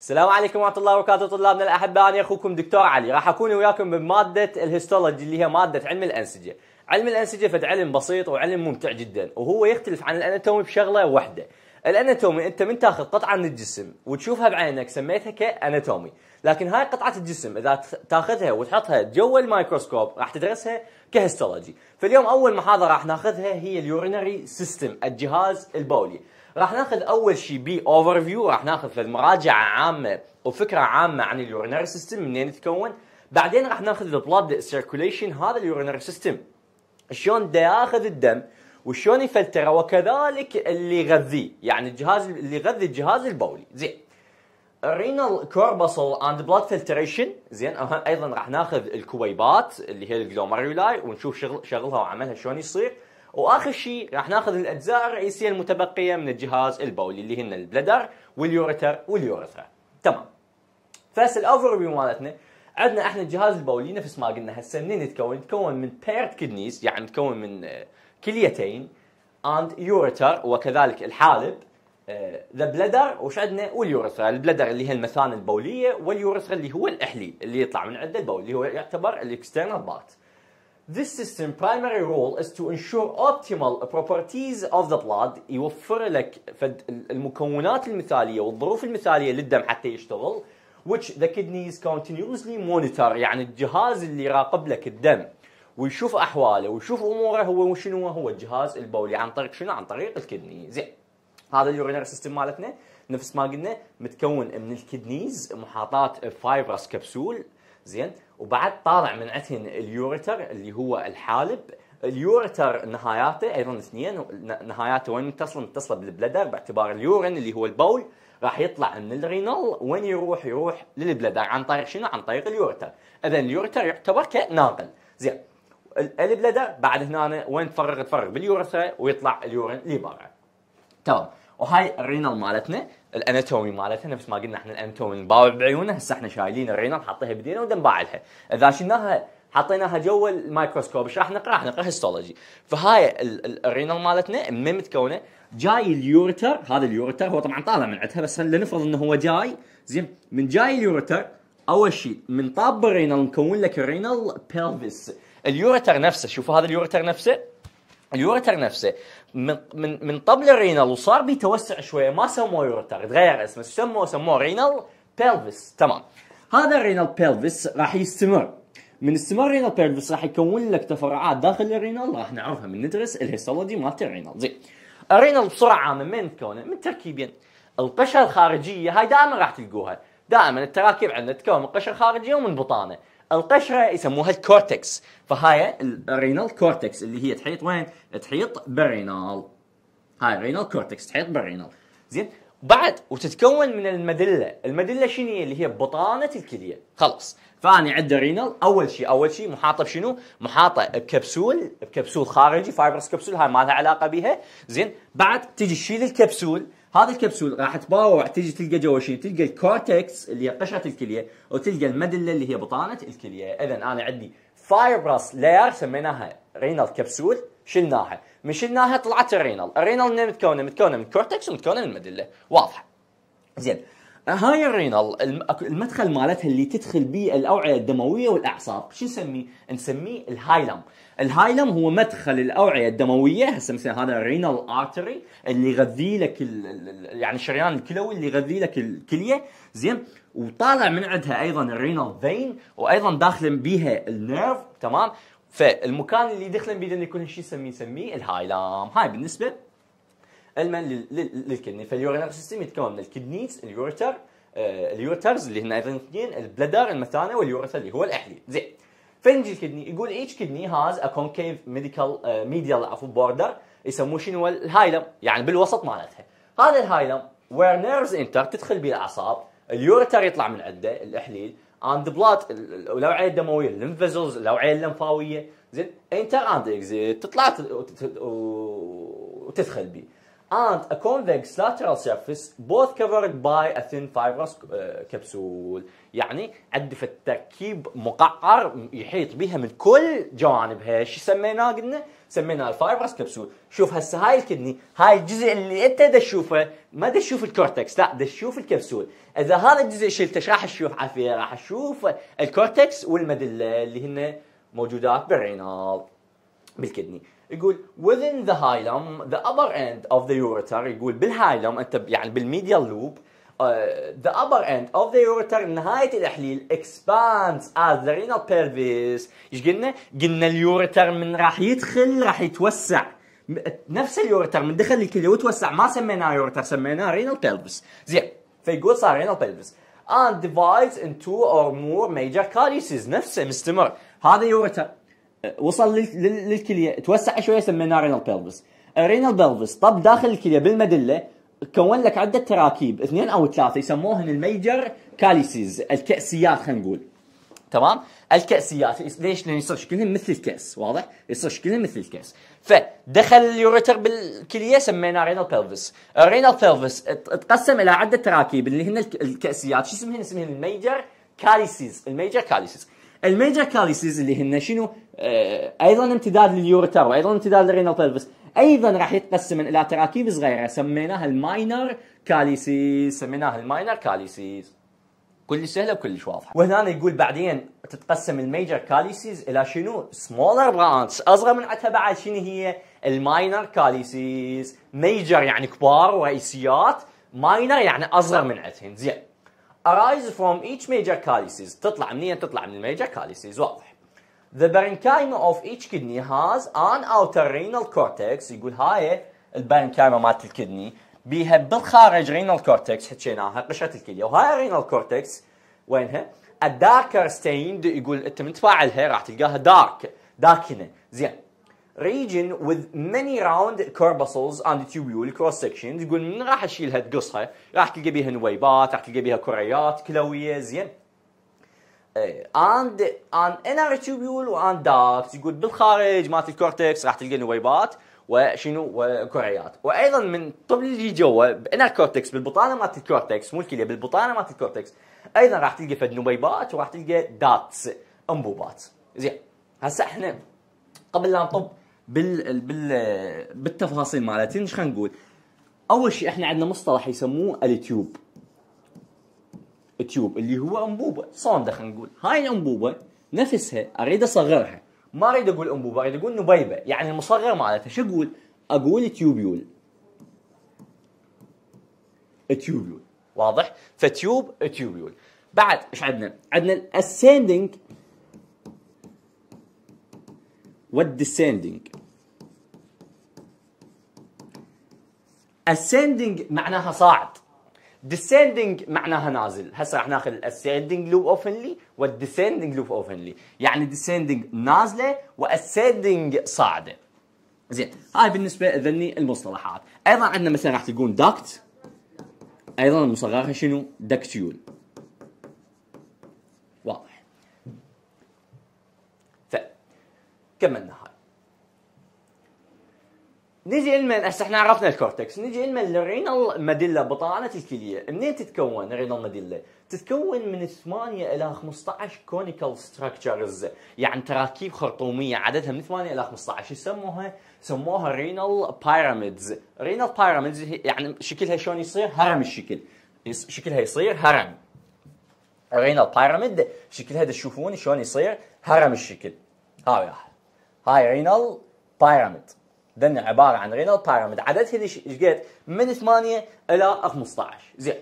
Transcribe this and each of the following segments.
السلام عليكم ورحمة الله وبركاته طلابنا الأحباء أنا أخوكم دكتور علي راح أكون وياكم بمادة الهيستولوجي اللي هي مادة علم الأنسجة علم الأنسجة فد علم بسيط وعلم ممتع جدا وهو يختلف عن الأناتومي بشغلة واحدة الاناتومي انت من تاخذ قطعه من الجسم وتشوفها بعينك سميتها كاناتومي لكن هاي قطعه الجسم اذا تاخذها وتحطها جوا الميكروسكوب راح تدرسها كهيستولوجي فاليوم اول محاضره راح ناخذها هي اليورينري سيستم الجهاز البولي راح ناخذ اول شيء بي اوفر فيو راح ناخذ مراجعه عامه وفكره عامه عن اليورينري سيستم منين يتكون بعدين راح ناخذ البلاد سيركوليشن هذا اليورينري سيستم شلون دا ياخذ الدم وشلون يفلتره وكذلك اللي يغذيه يعني الجهاز اللي يغذي الجهاز البولي زين رينال كوربسل اند بلاد فلتريشن زين ايضا راح ناخذ الكويبات اللي هي الجلوميرولاي ونشوف شغل شغلها وعملها شلون يصير واخر شيء راح ناخذ الاجزاء الرئيسيه المتبقيه من الجهاز البولي اللي هن البلدر واليوريتر واليوريثرا تمام فهسه فيو مالتنا عندنا احنا الجهاز البولي نفس ما قلنا هسه منين يتكون؟ يتكون من بيرد كدنيز يعني يتكون من آه، كليتين اند يوريتر وكذلك الحالب ذا آه، بلدر وش عندنا واليورثرا البلدر اللي هي المثانه البوليه واليورثرا اللي هو الاحليل اللي يطلع من عنده البول اللي هو يعتبر الاكسترنال بارت This system primary role is to ensure optimal properties of the blood يوفر لك المكونات المثالية والظروف المثالية للدم حتى يشتغل which the kidneys continuously monitor يعني الجهاز اللي يراقب لك الدم ويشوف احواله ويشوف اموره هو شنو هو الجهاز البولي عن طريق شنو عن طريق الكدني زين هذا اليورينري سيستم مالتنا نفس ما قلنا متكون من الكدنيز محاطات فايبرس كبسول زين وبعد طالع من عندهن اليوريتر اللي هو الحالب اليوريتر نهاياته ايضا اثنين نهاياته وين متصله متصله بالبلدر باعتبار اليورين اللي هو البول راح يطلع من الرينال وين يروح يروح للبلدر عن طريق شنو عن طريق اليوريتر اذا اليوريتر يعتبر كناقل زين البلدر بعد هنا وين تفرغ تفرغ باليوريتر ويطلع اليورين اللي برا تمام وهاي الرينال مالتنا الاناتومي مالتها نفس ما قلنا احنا الاناتومي نباوع بعيونه هسه احنا شايلين الرينال حاطيها بدينا ونباعلها اذا شلناها حطيناها جوا الميكروسكوب ايش راح نقرا؟ راح نقرا هيستولوجي فهاي الرينال مالتنا من متكونه جاي اليورتر هذا اليورتر هو طبعا طالع من عندها بس لنفرض انه هو جاي زين من جاي اليورتر اول شيء من طاب الرينال نكون لك الرينال بيلفيس اليورتر نفسه شوفوا هذا اليورتر نفسه اليورتر نفسه من من من طبل الرينال وصار بيتوسع شويه ما سموه يورتر تغير اسمه سموه سموه رينال بيلفيس تمام هذا الرينال بيلفيس راح يستمر من استمرار رينال بيلفيس راح يكون لك تفرعات داخل الرينال راح نعرفها من ندرس الهيستولوجي مالت الرينال زين الرينال بسرعه عامه من كونه من تركيبين القشره الخارجيه هاي دائما راح تلقوها دائما التراكيب عندنا تتكون من قشره خارجيه ومن بطانه القشره يسموها الكورتكس فهاي الرينال كورتكس اللي هي تحيط وين؟ تحيط بالرينال هاي الرينال كورتكس تحيط بالرينال زين بعد وتتكون من المدله، المدله شنو هي؟ اللي هي بطانه الكليه، خلص. فاني عندي رينال اول شيء اول شيء محاطه بشنو؟ محاطه بكبسول بكبسول خارجي فايبرس كبسول هاي ما لها علاقه بها، زين؟ بعد تجي تشيل الكبسول هذه الكبسول راح تباوع تجي تلقى جوا شيء تلقى الكورتكس اللي هي قشره الكليه وتلقى المدله اللي هي بطانه الكليه اذا انا عندي فايبرس لاير سميناها رينال كبسول شلناها من شلناها طلعت الرينال الرينال من متكونه متكونه من الكورتكس ومتكونه من المدله واضحه زين هاي الرينال المدخل مالتها اللي تدخل به الاوعيه الدمويه والاعصاب شو نسميه نسميه الهايلم الهايلم هو مدخل الاوعيه الدمويه هسه مثلا هذا الرينال ارتري اللي يغذي لك يعني الشريان الكلوي اللي يغذي لك الكليه زين وطالع من عندها ايضا الرينال فين وايضا داخل بيها النيرف تمام فالمكان اللي دخلن بيه يكون شيء نسميه نسميه الهايلام هاي بالنسبه علما للكدني فاليورينر سيستم يتكون من الكدنيز اليورتر آه، اليورترز اللي هنا اثنين البلدر المثانه واليوريتر اللي هو الاحليل زين فنجي الكدني يقول ايتش كدني هاز ا كونكيف ميديكال ميديال عفوا بوردر يسموه شنو الهايلم يعني بالوسط مالتها هذا الهايلم وير نيرفز انتر تدخل به الاعصاب اليورتر يطلع من عنده الاحليل اند بلاد الاوعيه الدمويه الليمفازلز الاوعيه اللمفاويه زين انتر اند اكزيت تطلع وتدخل به and a convex lateral surface both covered by a thin fibrous uh, capsule يعني في التركيب مقعر يحيط بها من كل جوانبها شو سميناه قلنا سميناه الفايبرس كبسول شوف هسه هاي الكدني هاي الجزء اللي انت دا تشوفه ما دا تشوف الكورتكس لا دا تشوف الكبسول اذا هذا الجزء شلته ايش راح تشوف عافيه راح تشوف الكورتكس والمدله اللي هن موجودات بالرينال بالكدني يقول within the hilum the upper end of the ureter يقول بالهايلم انت يعني بالميديال لوب uh, the upper end of the ureter نهاية الإحليل expands as the renal pelvis ايش قلنا؟ قلنا اليورتر من راح يدخل راح يتوسع نفس اليورتر من دخل الكلية وتوسع ما سميناه يورتر سميناه رينال pelvis زين فيقول صار رينال pelvis and divides into or more major calluses نفسه مستمر هذا يورتر وصل للكليه توسع شويه سميناه رينال بيلفس أه، رينال بيلفس طب داخل الكليه بالمدله كون لك عده تراكيب اثنين او ثلاثه يسموهن الميجر كاليسيز الكاسيات خلينا نقول تمام الكاسيات ليش لان يصير شكلهم مثل الكاس واضح يصير شكلهم مثل الكاس فدخل اليوريتر بالكليه سميناه رينال بيلفس الرينال أه، بيلفس تقسم الى عده تراكيب اللي هن الكاسيات شو اسمهن اسمهن الميجر كاليسيز الميجر كاليسيز الميجر كاليسيز اللي هن شنو آه ايضا امتداد لليورتر وايضا امتداد للرينال بلفس ايضا راح يتقسم الى تراكيب صغيره سميناها الماينر كاليسيز سميناها الماينر كاليسيز كلش سهله وكلش واضحه وهنا يقول بعدين تتقسم الميجر كاليسيز الى شنو سمولر برانش اصغر من عتها بعد شنو هي الماينر كاليسيز ميجر يعني كبار ورئيسيات ماينر يعني اصغر من عتهن زين arise from each major calyces تطلع منين تطلع من الميجر calyces واضح The parenchyma of each kidney has an outer renal cortex يقول هاي البارنكايما مالت الكدني بيها بالخارج رينال كورتكس حكيناها قشره الكليه وهاي رينال كورتكس وينها؟ الداركر ستيند يقول انت من تفاعلها راح تلقاها دارك داكنه زين region with many round corpuscles and tubule cross sections يقول من راح اشيلها تقصها راح تلقى بيها نويبات راح تلقى بيها كريات كلويه زين إيه، and an inner tubule and ducts يقول بالخارج مالت الكورتكس راح تلقى نويبات وشنو وكريات وايضا من طب اللي جوا بانر كورتكس بالبطانه مالت الكورتكس مو الكليه بالبطانه مالت الكورتكس ايضا راح تلقى فد نبيبات وراح تلقى داتس انبوبات زين هسه احنا قبل لا نطب بال بال بالتفاصيل مالتين ايش خلينا نقول؟ اول شيء احنا عندنا مصطلح يسموه التيوب تيوب اللي هو انبوبه صونده خلينا نقول هاي الانبوبه نفسها اريد اصغرها ما اريد اقول انبوبه اريد اقول نبيبه يعني المصغر مالتها شو اقول؟ اقول تيوبيول تيوبيول واضح؟ فتيوب تيوبيول بعد ايش عندنا؟ عندنا الاسيندنج والديسيندينج ascending معناها صاعد descending معناها نازل هسه راح ناخذ الاسندنج لوب اوفنلي والديسيندينج لوب اوفنلي يعني descending نازله واسندنج صاعده زين هاي بالنسبه ذني المصطلحات ايضا عندنا مثلا راح تلقون داكت ايضا مصغرها شنو دكتيول كملنا هاي نجي المن هسه احنا عرفنا الكورتكس نجي المن الرينال مديلا بطانه الكليه منين تتكون رينال مديلا تتكون من 8 الى 15 كونيكال ستراكشرز يعني تراكيب خرطوميه عددها من 8 الى 15 يسموها سموها رينال بيراميدز رينال بيراميدز يعني شكلها شلون يصير هرم الشكل شكلها يصير هرم رينال بيراميد شكلها تشوفون شلون يصير هرم الشكل ها وياها هاي رينال بايراميد ذن عباره عن رينال بايراميد عددها ايش قد من 8 الى 15 زين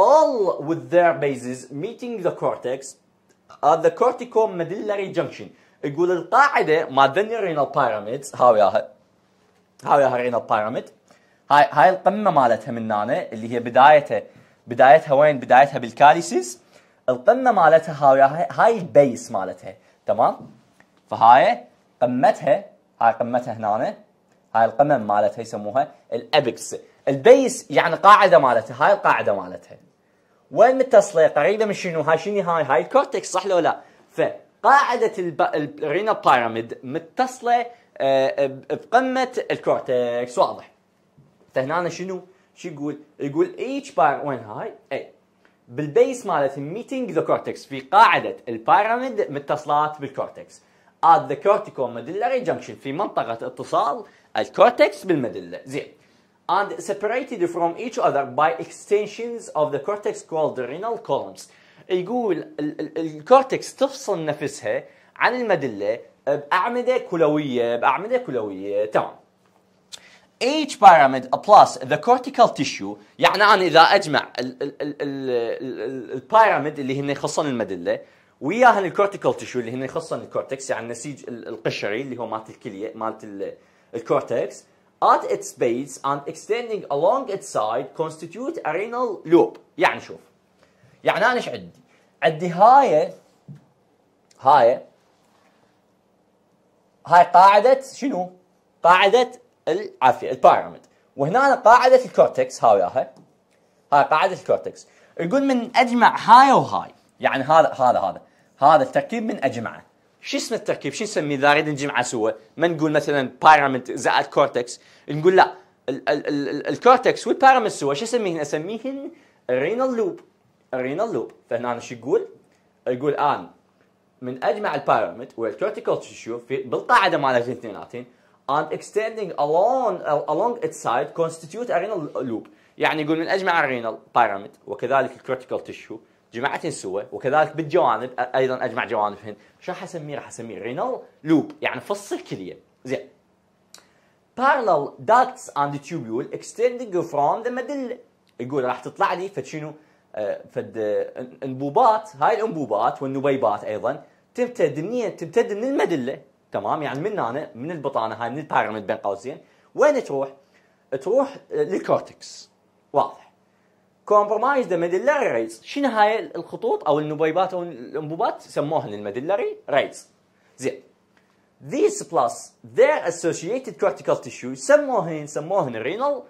all with their bases meeting the cortex at the corticomedullary junction يقول القاعده ما ذني رينال بايراميد ها وياها ها وياها رينال بايراميد هاي هاي القمه مالتها من هنا اللي هي بدايتها بدايتها وين بدايتها بالكاليسيس القمه مالتها ها وياها هاي البيس مالتها تمام فهاي قمتها هاي قمتها هنا هاي القمم مالتها يسموها الابكس البيس يعني قاعده مالتها هاي القاعده مالتها وين متصله قريبه من شنو هاي شنو هاي هاي الكورتكس صح لو لا فقاعده الب... الرينا بايراميد متصله آه، بقمه الكورتكس واضح فهنا شنو شو يقول يقول ايتش باير وين هاي اي بالبيس مالت ميتينج ذا كورتكس في قاعده البايراميد متصلات بالكورتكس at the corticomedullary junction في منطقة اتصال الكورتكس بالمدلة زين and separated from each other by extensions of the cortex called the renal columns يقول الكورتكس تفصل نفسها عن المدلة بأعمدة كلوية بأعمدة كلوية تمام each pyramid plus the cortical tissue يعني أنا إذا أجمع البيراميد اللي هن خصن المدلة وياها الكورتيكال تشو اللي هن خاصه الكورتكس يعني النسيج القشري اللي هو مالت الكليه مالت الكورتكس at its base and extending along its side constitute a renal loop يعني شوف يعني انا ايش عندي؟ عندي هاي هاي هاي قاعدة شنو؟ قاعدة العافية البايراميد وهنا قاعدة الكورتكس ها وياها هاي قاعدة الكورتكس يقول من اجمع هاي وهاي يعني هذا هذا هذا هذا التركيب من اجمعه شو اسم التركيب شو نسميه اذا نريد نجمعه سوا ما نقول مثلا بايرامنت زائد كورتكس نقول لا الكورتكس والبايرامنت سوا شو اسميهن اسميهن رينال لوب رينال لوب فهنا انا شو يقول؟ يقول ان من اجمع البايرامنت والكورتيكال في بالقاعده مال الاثنيناتين and extending along along its side constitute a renal loop يعني يقول من اجمع الرينال بايرامنت وكذلك الكورتيكال تشو جمعتهن سوا وكذلك بالجوانب ايضا اجمع جوانبهن شو راح اسميه؟ راح اسميه رينال لوب يعني فص الكليه زين parallel ducts and the tubule extending from the medulla يقول راح تطلع لي فد شنو؟ فد انبوبات هاي الانبوبات والنبيبات ايضا تمتد منين؟ تمتد من المدله تمام يعني من هنا من البطانه هاي من البيراميد بين قوسين وين تروح؟ تروح للكورتكس واضح ذا ميدلري ريز شنو هاي الخطوط او النبيبات او الانبوبات سموهن الميدلري ريز زين these plus their associated cortical tissue سموهن سموهن رينال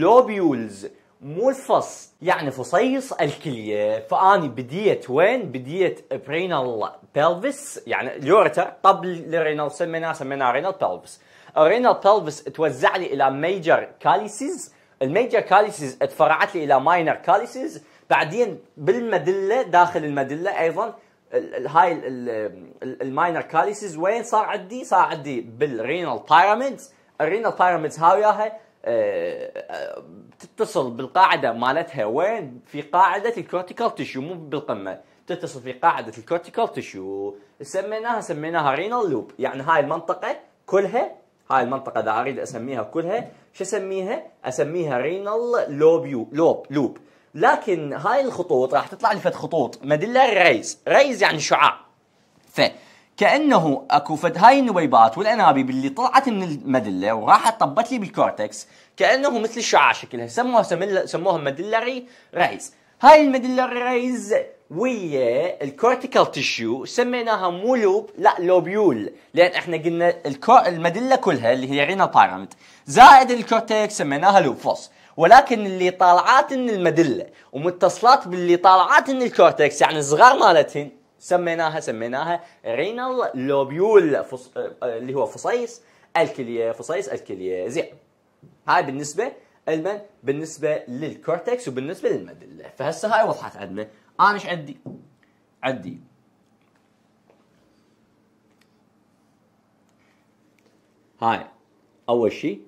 lobules مو الفص يعني فصيص الكلية فأني بديت وين بديت برينال pelvis يعني اليورتا طب الرينال سميناه سميناه رينال pelvis الرينال pelvis توزع لي إلى major كاليسيز الميجر كاليسز اتفرعت لي الى ماينر كاليسز بعدين بالمدله داخل المدله ايضا هاي الماينر كاليسز وين صار عندي؟ صار عندي بالرينال بايراميدز، الرينال بايراميدز هاي وياها تتصل بالقاعده مالتها وين؟ في قاعده الكورتيكال تيشو مو بالقمه، تتصل في قاعده الكورتيكال تيشو سميناها سميناها رينال لوب، يعني هاي المنطقه كلها هاي المنطقه اذا اريد اسميها كلها شو اسميها؟ اسميها رينال لوبيو لوب لوب لكن هاي الخطوط راح تطلع لي فد خطوط مدلر ريز ريز يعني شعاع فكانه اكو فد هاي النويبات والانابيب اللي طلعت من المدله وراحت طبت لي بالكورتكس كانه مثل الشعاع شكلها سموها سموها مدلري ريز هاي المدلري ريز ويا الكورتيكال تيشو سميناها مو لوب لا لوبيول لان احنا قلنا المدله كلها اللي هي رينال بارامنت زائد الكورتكس سميناها لوب فوس ولكن اللي طالعات من المدله ومتصلات باللي طالعات من الكورتكس يعني الصغار مالتهن سميناها سميناها رينال لوبيول فص... اللي هو فصيص الكليه فصيص الكليه زين هاي بالنسبه لمن بالنسبه للكورتكس وبالنسبه للمدله فهسه هاي وضحت عندنا انا آه، ايش عندي؟ عندي هاي اول شيء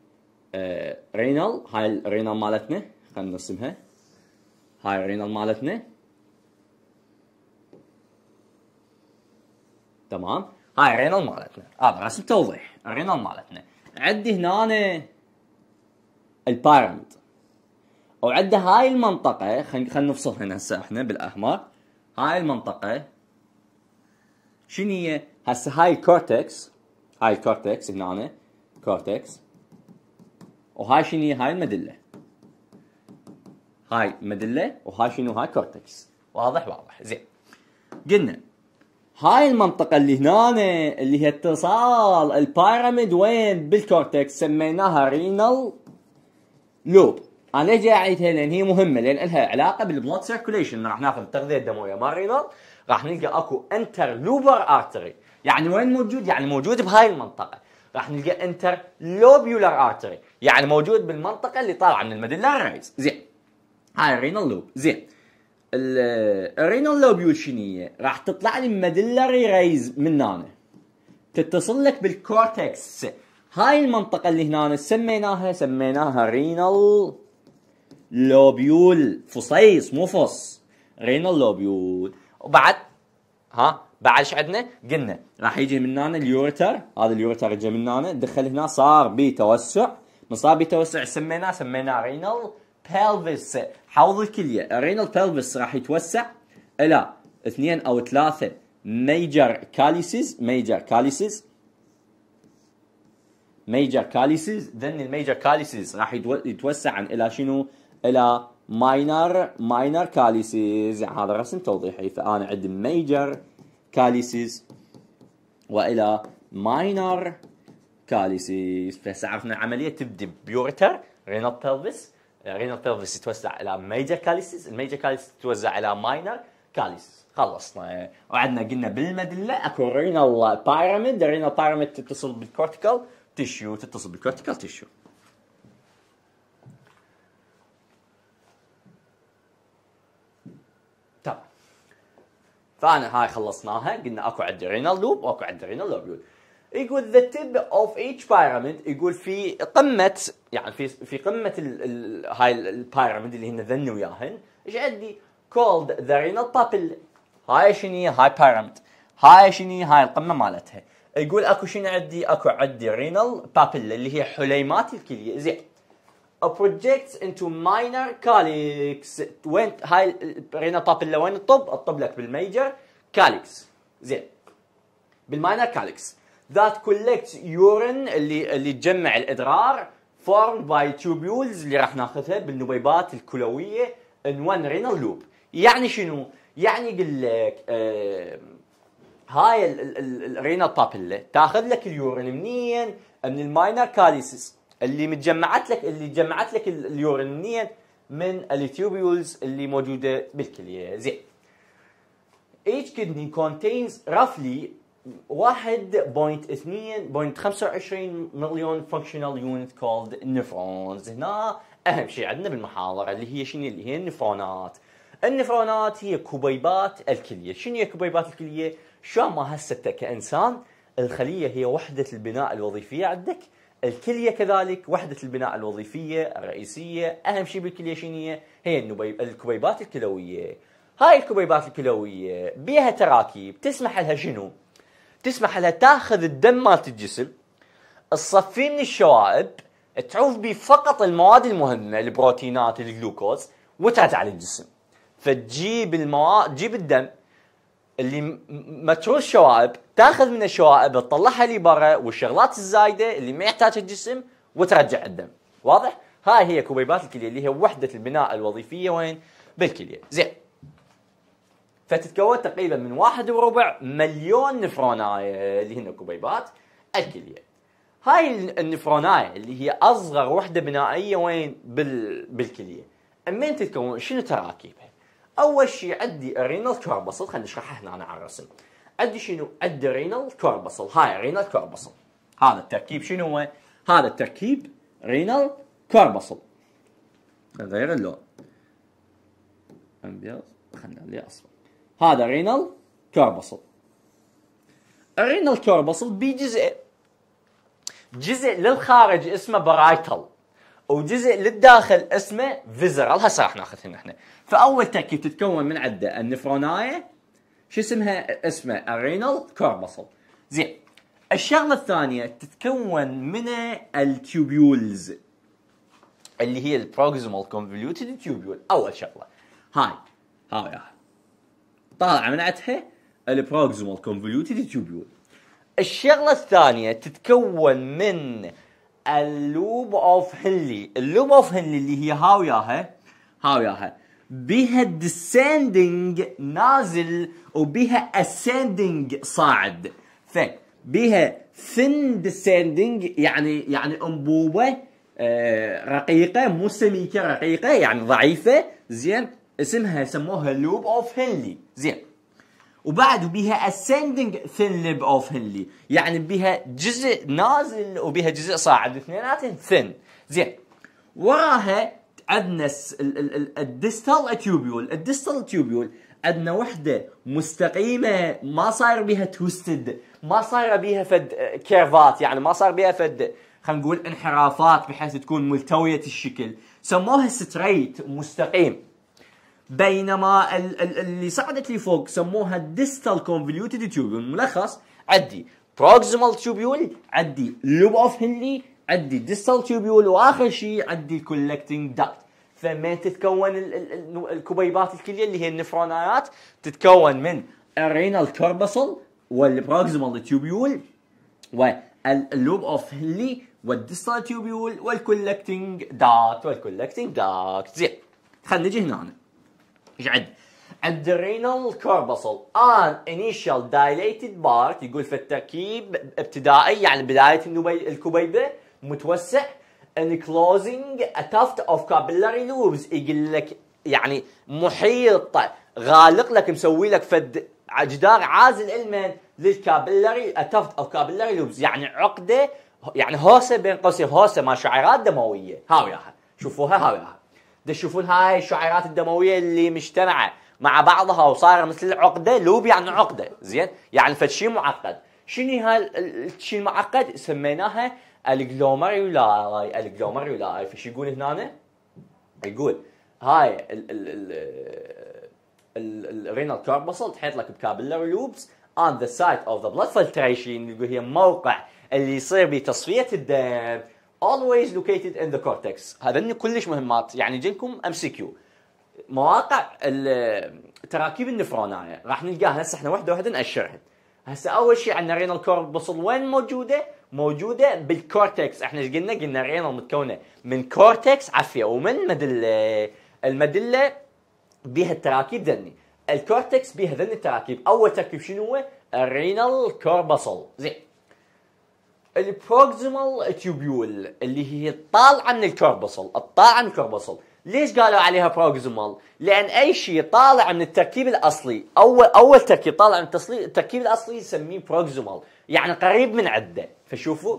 آه، رينال هاي الرينال مالتنا خلينا نرسمها هاي الرينال مالتنا تمام هاي الرينال مالتنا هذا آه، رسم توضيح الرينال مالتنا عندي هنا البيراميد او هاي المنطقه خلينا نفصلها هسه احنا بالاحمر هاي المنطقه شنو هي هسه هاي الكورتكس هاي الكورتكس هنا أنا. كورتكس وهاي شنو هي هاي المدله هاي مدله وهاي شنو هاي كورتكس واضح واضح زين قلنا هاي المنطقة اللي هنا اللي هي اتصال البيراميد وين بالكورتكس سميناها رينال لوب انا ليش اعيدها لان هي مهمه لان لها علاقه بالبلود سيركوليشن راح ناخذ التغذيه الدمويه رينال راح نلقى اكو انتر لوبر ارتري يعني وين موجود يعني موجود بهاي المنطقه راح نلقى انتر لوبيولر ارتري يعني موجود بالمنطقه اللي طالعه من المدلار رايز زين هاي الرينال لوب زين الرينال لوبيول شنو راح تطلع لي مدلري ريز من هنا تتصل لك بالكورتكس هاي المنطقه اللي هنا سميناها سميناها رينال لوبيول فصيص مو فص رينال لوبيول وبعد ها بعد ايش عندنا؟ قلنا راح يجي من هنا اليورتر هذا اليورتر اجى من هنا دخل هنا صار به توسع من صار به توسع سميناه سميناه رينال بلفس حوض الكليه الرينال بلفس راح يتوسع الى اثنين او ثلاثه ميجر كاليسيز ميجر كاليسيز ميجر كاليسيز ذن الميجر كاليسيز راح يتوسع الى شنو؟ الى ماينر ماينر كاليسيز هذا رسم توضيحي فانا عندي ميجر كاليسيز والى ماينر كاليسيز فهسه عرفنا العمليه تبدي بيورتر رينال بلفس رينال بلفس يتوزع الى ميجر كاليسيز الميجر كاليسيز تتوزع الى ماينر كاليسيز خلصنا وعدنا قلنا بالمدله اكو رينال بايراميد رينال بايراميد تتصل بالكورتيكال تشيو تتصل بالكورتيكال تشيو فانا هاي خلصناها قلنا اكو عندي رينال لوب واكو عندي رينال لوبيول يقول ذا تيب اوف ايتش بايراميد يقول في قمه يعني في في قمه الـ الـ هاي البايراميد اللي هن ذن وياهن ايش عندي؟ كولد ذا رينال بابل هاي شنو هاي بايراميد هاي شنو هاي القمه مالتها يقول اكو شنو عندي؟ اكو عندي رينال بابل اللي هي حليمات الكليه زين projects into minor calyx وين هاي رينا بابيلا وين الطب؟ الطب لك بالميجر كاليكس زين بالماينر كاليكس that collects urine اللي اللي تجمع الادرار formed by tubules اللي راح ناخذها بالنبيبات الكلويه in one renal loop يعني شنو؟ يعني يقول لك آه هاي الرينال بابيلا تاخذ لك اليورين منين؟ من الماينر كاليسيس اللي متجمعت لك اللي جمعت لك اليورينيا من التيوبيولز اللي موجوده بالكليه زين each kidney contains roughly 1.2.25 مليون functional unit called nephrons هنا اهم شيء عندنا بالمحاضره اللي هي شنو اللي هي النفرونات النفرونات هي كبيبات الكليه شنو هي كبيبات الكليه شو ما هسه كانسان الخليه هي وحده البناء الوظيفيه عندك الكليه كذلك وحده البناء الوظيفيه الرئيسيه اهم شيء بالكليه شنو هي الكبيبات الكلويه هاي الكبيبات الكلويه بيها تراكيب تسمح لها شنو تسمح لها تاخذ الدم مالت الجسم تصفيه من الشوائب تعوف به فقط المواد المهمه البروتينات الجلوكوز وترجع للجسم فتجيب المواد تجيب الدم اللي متروس شوائب تاخذ من الشوائب تطلعها لبرا والشغلات الزايده اللي ما يحتاجها الجسم وترجع الدم واضح هاي هي كوبيبات الكليه اللي هي وحده البناء الوظيفيه وين بالكليه زين فتتكون تقريبا من واحد وربع مليون نفروناية اللي هن كوبيبات الكلية هاي النفروناية اللي هي أصغر وحدة بنائية وين بال... بالكلية منين تتكون شنو تراكيبها اول شيء عندي الرينال كوربسل خلينا نشرحها هنا على الرسم عندي شنو عندي رينال كوربسل هاي رينال كوربسل هذا التركيب شنو هو هذا التركيب رينال كوربسل غير اللون ابيض خلينا ليه اصفر هذا رينال كوربسل الرينال كوربسل بجزء جزء للخارج اسمه برايتل وجزء للداخل اسمه فيزرال هسه راح ناخذ هنا احنا فاول تركيب تتكون من عده النفرونايه شو اسمها اسمه الرينال كوربسل زين الشغله الثانيه تتكون من التيوبيولز اللي هي البروكسيمال كونفوليوتد تيوبيول اول شغله هاي هاي طالعه من عندها البروكسيمال كونفوليوتد تيوبيول الشغله الثانيه تتكون من اللوب اوف هنلي اللوب اوف هنلي اللي هي هاوياها هاوياها بها descending نازل وبها ascending صاعد فبها thin descending يعني يعني انبوبه آه رقيقه مو سميكه رقيقه يعني ضعيفه زين اسمها سموها لوب اوف هنلي زين وبعد بها ascending thin loop of هنلي يعني بها جزء نازل وبها جزء صاعد اثنيناتهم thin زين وراها عندنا الديستال تيوبيول الديستال تيوبيول عندنا وحده مستقيمه ما صاير بيها توستد ما صار بيها فد كيرفات يعني ما صار بيها فد خلينا نقول انحرافات بحيث تكون ملتويه الشكل سموها ستريت مستقيم بينما اللي صعدت لفوق سموها ديستال كونفوليوتد تيوبيول ملخص عندي بروكسيمال تيوبيول عندي لوب اوف هنلي عندي ديستال تيوبيول واخر شيء عندي الكولكتنج داكت فمن تتكون الكبيبات الكليه اللي هي النفرونات تتكون من الرينال كوربسل والبروكسيمال تيوبيول واللوب اوف هلي والديستال تيوبيول والكولكتنج داكت والكولكتنج داكت زين خلينا نجي هنا ايش عندي؟ عند الرينال كوربسل ان انيشال دايليتد بارت يقول في التركيب ابتدائي يعني بدايه الكبيبه متوسع enclosing a tuft of capillary loops يقول لك يعني محيط غالق لك مسوي لك فد جدار عازل المن للكابيلاري تفت اوف كابلري لوبز يعني عقده يعني هوسه بين قوسين هوسه مال شعيرات دمويه ها وياها شوفوها ها وياها تشوفون هاي الشعيرات الدمويه اللي مجتمعه مع بعضها وصايره مثل عقده لوب يعني عقده زين يعني فد شيء معقد شنو هاي الشيء المعقد سميناها الجلوميرولاي الجلوميرولاي فش يقول هنا يقول هاي الرينال كاربسل تحيط لك بكابلري لوبس on the site of the blood filtration اللي هي موقع اللي يصير بتصفيه الدم always located in the cortex هذني كلش مهمات يعني جنكم ام سي كيو مواقع تراكيب النفرونايه راح نلقاها هسه احنا وحده وحده ناشرها هسه اول شيء عندنا رينال كوربسل وين موجوده موجوده بالكورتكس احنا ايش قلنا؟ قلنا الرينا متكونه من كورتكس عفيه ومن مدله المدله بها التراكيب ذني الكورتكس بها ذني التراكيب اول تركيب شنو هو؟ الرينال كوربصل زين البروكزيمال تيوبيول اللي هي طالعه من الكوربصل الطالعه من الكوربصل ليش قالوا عليها بروكزيمال؟ لان اي شيء طالع من التركيب الاصلي اول اول تركيب طالع من التركيب الاصلي يسميه بروكزيمال يعني قريب من عده فشوفوا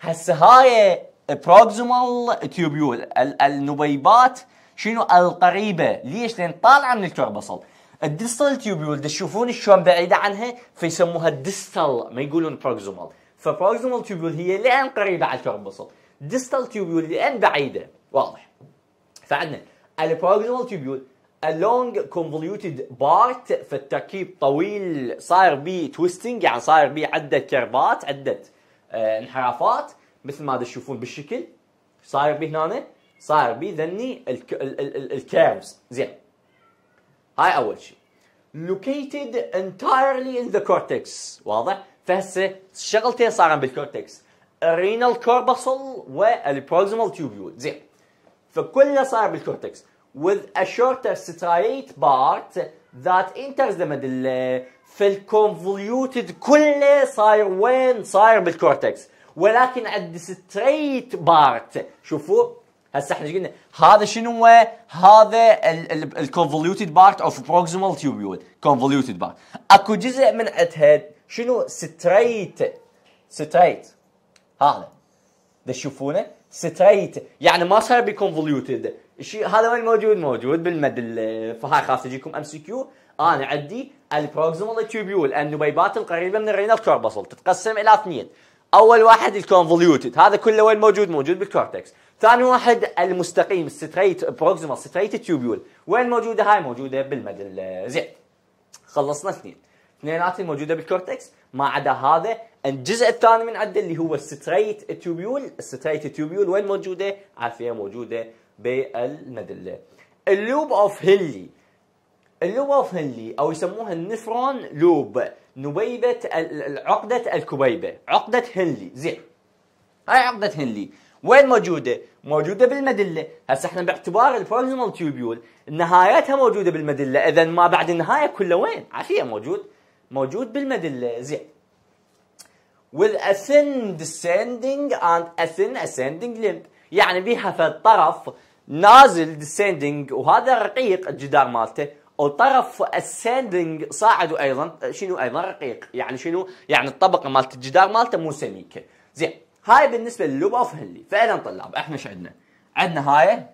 هسه هاي بروكسيمال تيوبيول النبيبات شنو القريبه ليش لان طالعه من الكربصل الديستال تيوبيول تشوفون شلون بعيده عنها فيسموها ديستال ما يقولون بروكسيمال فبروكسيمال تيوبيول هي لان قريبه على الكربصل ديستال تيوبيول لان بعيده واضح فعندنا البروكسيمال تيوبيول a long convoluted part فالتركيب طويل صاير بي twisting يعني صاير بي عده كربات عده آه، انحرافات مثل ما تشوفون بالشكل صاير بي هنا صاير بي ذني الكيرفز زين هاي اول شيء located entirely in the cortex واضح فهسه شغلتين صارن بالكورتكس الرينال كوربسل والبروكسيمال تيوبيول زين فكله صار بالكورتكس with a shorter straight part that enters the medulla uh, في الكونفوليوتد كله صاير وين صاير بالكورتكس ولكن عند ستريت بارت شوفوا هسه احنا قلنا هذا شنو هو هذا الكونفوليوتد بارت اوف بروكسيمال تيوبيول كونفوليوتد بارت اكو جزء من عندها شنو ستريت ستريت هذا تشوفونه ستريت يعني ما صار بكونفوليوتد الشيء هذا وين موجود؟ موجود بالمد فهاي خلاص تجيكم ام سي كيو انا عندي البروكسيمال تيوبيول النبيبات القريبه من الرينال كوربسل تتقسم الى اثنين اول واحد الكونفوليوتد هذا كله وين موجود؟ موجود بالكورتكس ثاني واحد المستقيم ستريت بروكسيمال ستريت تيوبيول وين موجوده هاي؟ موجوده بالمد زين خلصنا اثنين اثنيناتهم موجوده بالكورتكس ما عدا هذا الجزء الثاني من عدل اللي هو الستريت تيوبيول الستريت تيوبيول وين موجوده؟ عافيه موجوده بالمدلة اللوب اوف هيلي اللوب اوف هيلي او يسموها النفرون لوب نبيبة عقدة الكبيبة عقدة هنلي زين هاي عقدة هنلي وين موجودة؟ موجودة بالمدلة هسه احنا باعتبار البروكسيمال تيوبيول نهايتها موجودة بالمدلة اذا ما بعد النهاية كله وين؟ عافية موجود موجود بالمدلة زين a thin descending and thin ascending limb يعني بيها في الطرف نازل ديسيندنج وهذا رقيق الجدار مالته والطرف اسيندنج صاعد ايضا شنو ايضا رقيق يعني شنو يعني الطبقه مالت الجدار مالته مو سميكه زين هاي بالنسبه للوب اوف هلي فعلا طلاب احنا ايش عندنا عندنا هاي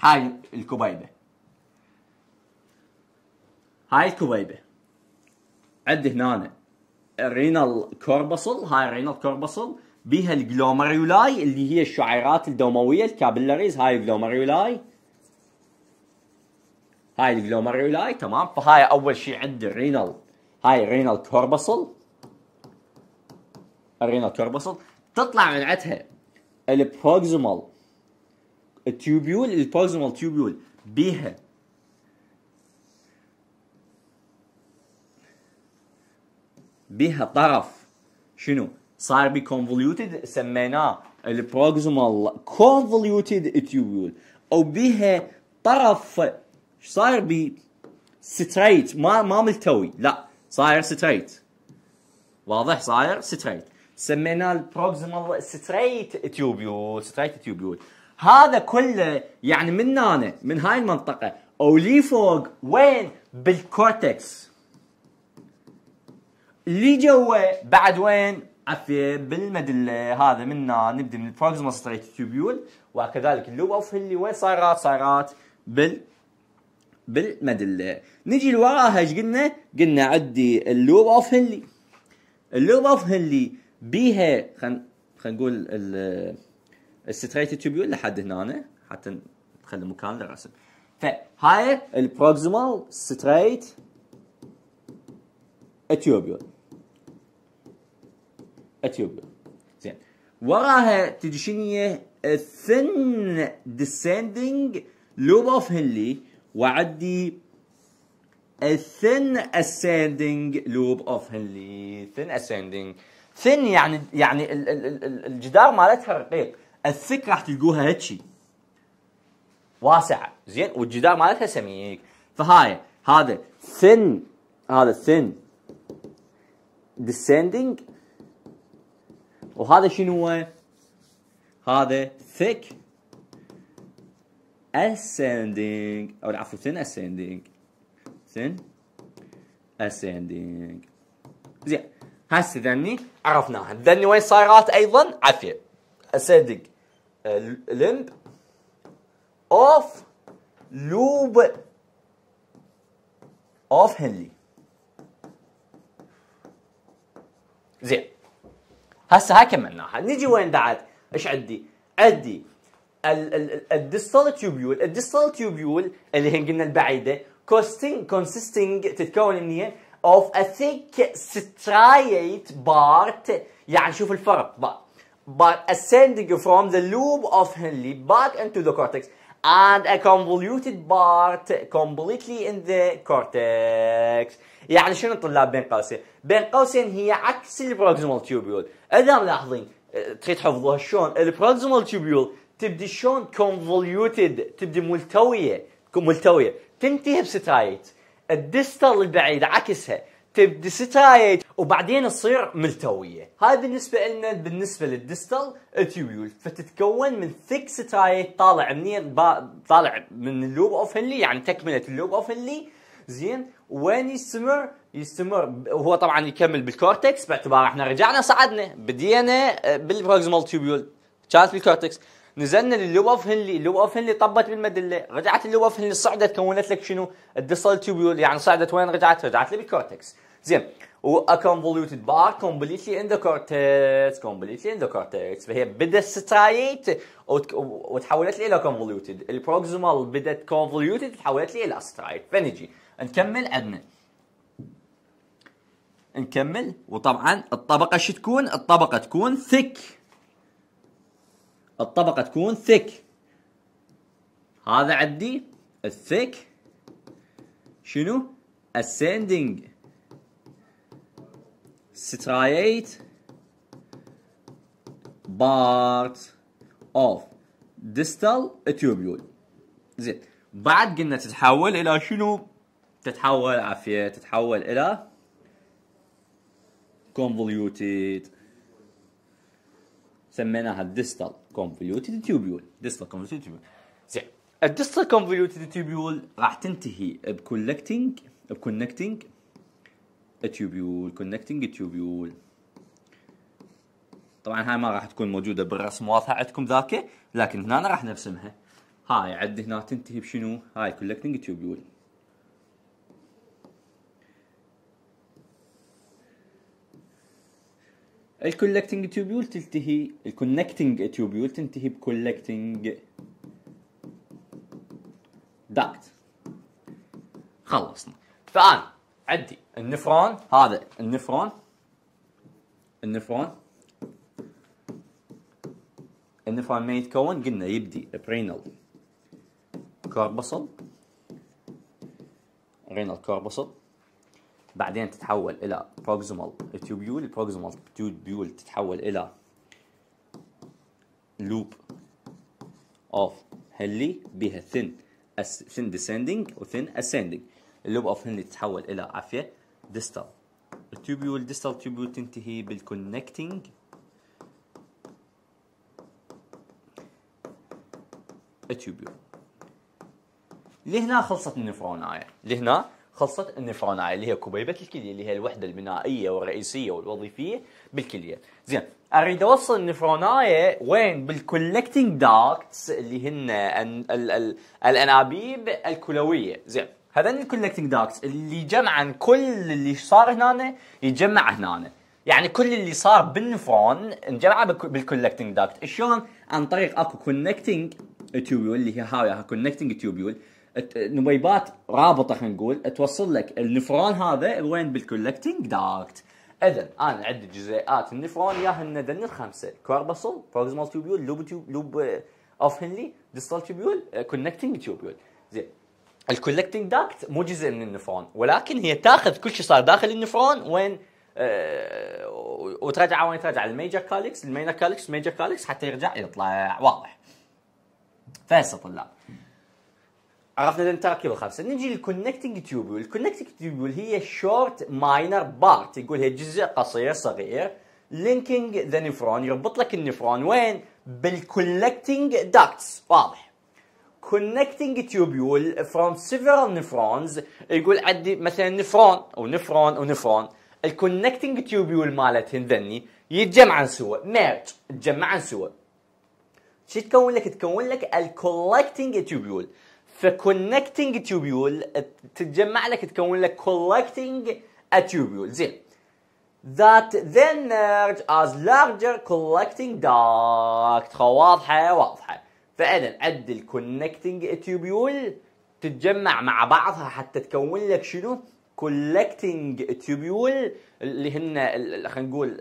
هاي الكبيبه هاي الكبيبه عندي هنا الرينال كوربصل هاي الرينال كوربصل بيها الجلومريولاي اللي هي الشعيرات الدمويه الكابلريز هاي الجلومريولاي هاي الجلومريولاي تمام فهاي اول شيء عند الرينال هاي الرينال كوربسل الرينال كوربسل تطلع من عندها البروكسيمال التيوبيول البروكسيمال تيوبيول بيها بيها طرف شنو صار بي convoluted سميناه البروكسيمال convoluted tubule او بها طرف صاير بي ستريت ما ما ملتوي لا صاير ستريت واضح صاير ستريت سميناه البروكسيمال ستريت تيوبيول ستريت تيوبيول هذا كله يعني من هنا من هاي المنطقه او لي فوق وين بالكورتكس اللي جوا بعد وين عفي بالمدل هذا منا نبدا من البروكسيمال ستريت تيوبيول وكذلك اللوب اوف هيلي وين صارت؟ صارت بال بالمدلة نجي لوراها ايش قلنا؟ قلنا عندي اللوب اوف هيلي اللوب اوف هيلي بيها خلينا خلينا نقول الستريت تيوبيول لحد هنا حتى نخلي مكان للرسم فهاي البروكسيمال ستريت تيوبيول اثيوبيا زين وراها تجي شنو الثن descending لوب اوف هنلي وعدي الثن ascending لوب اوف هنلي ثن ascending ثن يعني يعني ال ال ال الجدار مالتها رقيق الثك راح تلقوها هيك واسعه زين والجدار مالتها سميك فهاي هذا ثن هذا ثن descending وهذا شنو هو؟ هذا thick ascending او العفو thin ascending thin ascending زين هسه ذني عرفناها ذني وين صايرات ايضا عافيه ascending limb of loop of Henley زين هسه هاي كملناها نجي وين بعد ايش عندي عندي الديستال تيوبيول الديستال تيوبيول اللي هي قلنا البعيده كوستنج كونسيستنج تتكون من اوف ا ثيك سترايت بارت يعني شوف الفرق بقى but ascending from the loop of Henle back into the cortex and a convoluted part completely in the cortex يعني شنو طلاب بين قوسين بين قوسين هي عكس البروكسيمال تيوبيول اذا ملاحظين أه، تريد تحفظوها شلون البروكسيمال تيوبيول تبدي شلون كونفوليوتد تبدي ملتويه ملتويه تنتهي بستايت الدستال البعيد عكسها تبدي ستايت وبعدين تصير ملتويه هاي بالنسبه لنا بالنسبه للدستال تيوبيول فتتكون من ثيك ستايت طالع منين طالع من اللوب اوف هنلي يعني تكمله اللوب اوف هنلي زين وين يستمر؟ يستمر هو طبعا يكمل بالكورتكس باعتبار احنا رجعنا صعدنا بدينا بالبروكسيمال تيوبيول كانت بالكورتكس نزلنا للو اوف هنلي اللو اوف هنلي طبت بالمدله رجعت اللو اوف هنلي صعدت كونت لك شنو الديسل تيوبيول يعني صعدت وين رجعت رجعت لي بالكورتكس زين اكونفوليوتد بار كومبليتلي ان ذا كورتكس كومبليتلي ان ذا كورتكس فهي بدت ستايت وتحولت لي الى كونفوليوتد البروكسيمال بدت كونفوليوتد تحولت لي الى سترايت فنجي نكمل عندنا نكمل وطبعا الطبقه شو تكون الطبقه تكون ثيك الطبقه تكون ثيك هذا عندي الثيك شنو ascending straight parts of distal tubule زين بعد قلنا تتحول الى شنو تتحول عافية تتحول إلى convoluted سميناها distal convoluted tubule distal convoluted tubule زين الديستال convoluted tubule راح تنتهي بكولكتنج بكونكتنج تيوبيول كونكتنج تيوبيول طبعا هاي ما راح تكون موجوده بالرسم واضحه عندكم ذاك لكن هنا راح نرسمها هاي عد هنا تنتهي بشنو هاي كولكتنج تيوبيول الكولكتنج تيوبيول تنتهي الكونكتنج تيوبيول تنتهي بكولكتنج داكت خلصنا فانا عندي النفرون هذا النفرون النفرون النفرون ما يتكون قلنا يبدي برينال كوربسل رينال كوربسل بعدين تتحول الى بروكسيمال تيوبيول البروكسيمال تيوبيول تتحول الى لوب اوف هنلي بها ثن ثن ديسندنج وثن اسندنج اللوب اوف هنلي تتحول الى عفيه ديستال التيوبيول ديستال تيوبيول تنتهي بالكونكتنج التيوبيول لهنا خلصت النفرون هاي لهنا خاصة النفرون اللي هي كبيبة الكلية اللي هي الوحدة البنائية والرئيسية والوظيفية بالكلية زين أريد أوصل النفروناية وين بالكولكتنج داكتس اللي هن ال ال ال الأنابيب الكلوية زين هذا الكولكتنج داكتس اللي جمع كل اللي صار هنا يتجمع هنا يعني كل اللي صار بالنفرون نجمعه بالكولكتنج داكت شلون عن طريق اكو كونكتنج تيوبيول اللي هي هاي كونكتنج تيوبيول نويبات رابطه خلينا نقول توصل لك النفرون هذا وين بالكولكتنج داكت اذا انا عندي جزيئات النفرون هن دن الخمسه كوربسل بروكسيمال تيوبيول لوب تيوب لوب اوف هنلي ديستال تيوبيول كونكتنج تيوبيول زين الكولكتنج داكت مو جزء من النفرون ولكن هي تاخذ كل شيء صار داخل النفرون وين أه وترجع وين ترجع الميجر كالكس الميجر كالكس الميجر كالكس حتى يرجع يطلع واضح فهسه طلاب عرفنا التركيب خمسه نجي للكونكتنج تيوبول الكونكتنج تيوبول هي شورت ماينر بارت يقول هي جزء قصير صغير لينكينج ذا نفرون يربط لك النفرون وين بالكولكتنج داكتس واضح كونكتنج تيوبول فروم سيفرال نفرونز يقول عندي مثلا نفرون ونفرون ونفرون او الكونكتنج تيوبول مالتهن ذني يتجمعن سوا ميرج يتجمعن سوا شو تكون لك تكون لك الكولكتنج تيوبول فكونكتنج تيوبيول تتجمع لك تكون لك collecting اتيوبيول زين that then merge as larger collecting duct واضحة واضحة فإذا عد الكونكتنج تيوبيول تتجمع مع بعضها حتى تكون لك شنو؟ collecting تيوبيول اللي هن خلينا نقول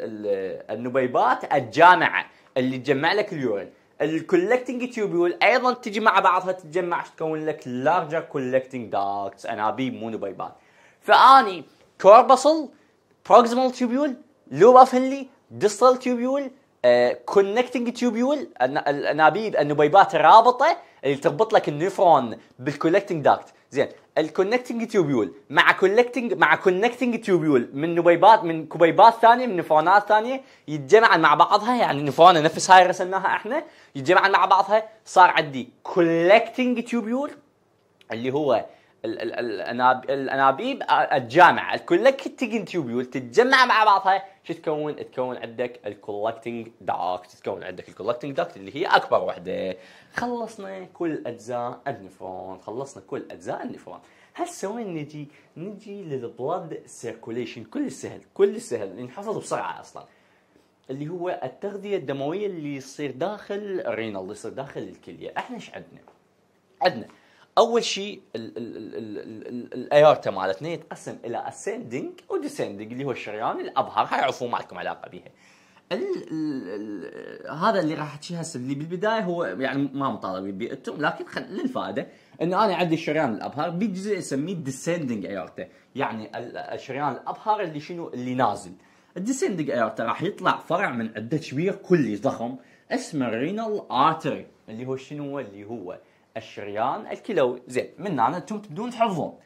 النبيبات الجامعة اللي تجمع لك اليورين الكولكتنج تيوبيول ايضا تجي مع بعضها تتجمع عشان تكون لك لارجر كولكتنج داكتس انابيب مونوبيبات فاني كوربسل بروكسيمال تيوبيول لوبا افنلي ديستال تيوبيول كونكتنج تيوبيول الانابيب النبيبات الرابطه اللي تربط لك النيفرون بالكولكتنج داكت زين الكونكتنج تيوبيول مع كونكتنج مع كونكتنج تيوبيول من نبيبات من كبيبات ثانيه من نفونات ثانيه يتجمعن مع بعضها يعني النفرونه نفس هاي رسمناها احنا يتجمعن مع بعضها صار عندي كونكتنج تيوبيول اللي هو الانابيب آه، الجامعة الكولكتنج تيوبيول تتجمع مع بعضها شو تكون؟ تكون عندك الكولكتنج داكت تكون عندك الكولكتنج داكت اللي هي اكبر وحده خلصنا كل اجزاء النفرون خلصنا كل اجزاء النفرون هسه وين نجي؟ نجي للبلاد سيركوليشن كل سهل كل سهل ينحفظ بسرعه اصلا اللي هو التغذيه الدمويه اللي يصير داخل الرينال اللي يصير داخل الكليه احنا ايش عندنا؟ عندنا اول شيء الايارتا مالتنا يتقسم الى اسندنج وديسندنج اللي هو الشريان الابهر هاي عفوا ما لكم علاقه بها هذا اللي راح احكيه هسه اللي بالبدايه هو يعني ما مطالب بيئتهم لكن خل... للفائده ان انا عندي الشريان الابهر بجزء اسميه ديسندنج ايارتا يعني الشريان الابهر اللي شنو اللي نازل الديسندنج ايارتا راح يطلع فرع من عده كبير كلي ضخم اسمه رينال ارتري اللي هو شنو اللي هو الشريان الكلوي زين من هنا انتم تبدون تحفظون